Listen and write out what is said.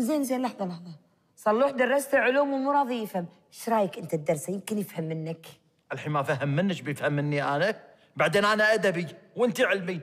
زين زين لحظه لحظه صلوح درست علوم ومو راضي يفهم ايش رايك انت الدرس يمكن يفهم منك الحين ما فهم منك بيفهم مني انا بعدين انا ادبي وانت علمي